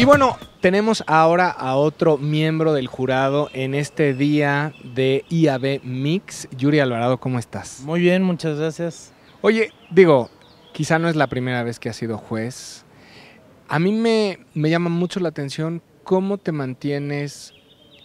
Y bueno, tenemos ahora a otro miembro del jurado en este día de IAB Mix. Yuri Alvarado, ¿cómo estás? Muy bien, muchas gracias. Oye, digo, quizá no es la primera vez que has sido juez. A mí me, me llama mucho la atención cómo te mantienes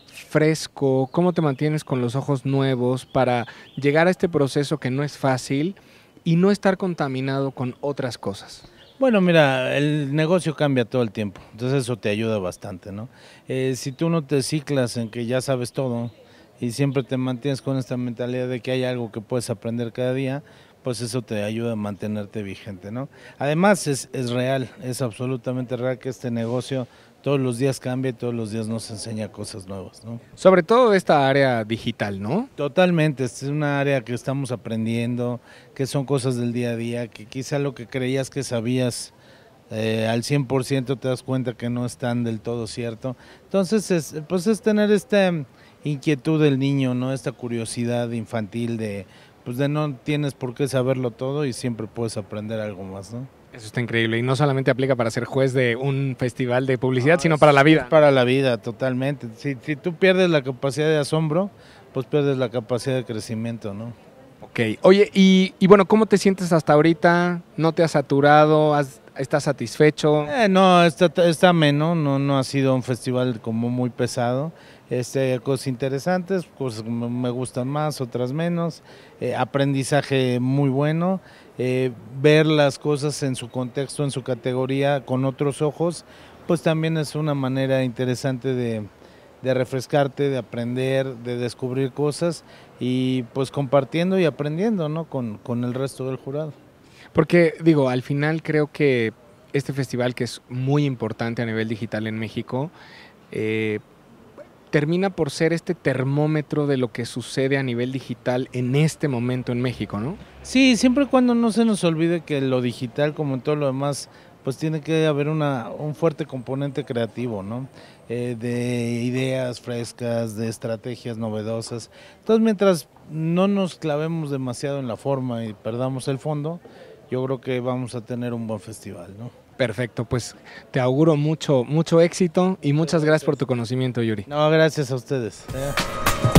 fresco, cómo te mantienes con los ojos nuevos para llegar a este proceso que no es fácil y no estar contaminado con otras cosas. Bueno, mira, el negocio cambia todo el tiempo, entonces eso te ayuda bastante, ¿no? Eh, si tú no te ciclas en que ya sabes todo y siempre te mantienes con esta mentalidad de que hay algo que puedes aprender cada día, pues eso te ayuda a mantenerte vigente, ¿no? Además es, es real, es absolutamente real que este negocio todos los días cambia y todos los días nos enseña cosas nuevas. ¿no? Sobre todo esta área digital, ¿no? Totalmente, es una área que estamos aprendiendo, que son cosas del día a día, que quizá lo que creías que sabías eh, al 100% te das cuenta que no están del todo cierto. Entonces, es, pues es tener esta inquietud del niño, ¿no? Esta curiosidad infantil de, pues de no tienes por qué saberlo todo y siempre puedes aprender algo más, ¿no? Eso está increíble. Y no solamente aplica para ser juez de un festival de publicidad, ah, sino para la vida. Para la vida, totalmente. Si, si tú pierdes la capacidad de asombro, pues pierdes la capacidad de crecimiento, ¿no? Ok. Oye, y, y bueno, ¿cómo te sientes hasta ahorita? ¿No te has saturado? ¿Has ¿Estás satisfecho? Eh, no, está, está menos. no, no ha sido un festival como muy pesado. Este, cosas interesantes, cosas que me gustan más, otras menos. Eh, aprendizaje muy bueno. Eh, ver las cosas en su contexto, en su categoría, con otros ojos, pues también es una manera interesante de, de refrescarte, de aprender, de descubrir cosas y pues compartiendo y aprendiendo ¿no? con, con el resto del jurado. Porque digo, al final creo que este festival que es muy importante a nivel digital en México, eh, termina por ser este termómetro de lo que sucede a nivel digital en este momento en México, ¿no? Sí, siempre y cuando no se nos olvide que lo digital, como en todo lo demás, pues tiene que haber un fuerte componente creativo, ¿no? Eh, de ideas frescas, de estrategias novedosas. Entonces, mientras no nos clavemos demasiado en la forma y perdamos el fondo, yo creo que vamos a tener un buen festival, ¿no? Perfecto, pues te auguro mucho, mucho éxito y muchas gracias por tu conocimiento, Yuri. No, gracias a ustedes. ¿eh?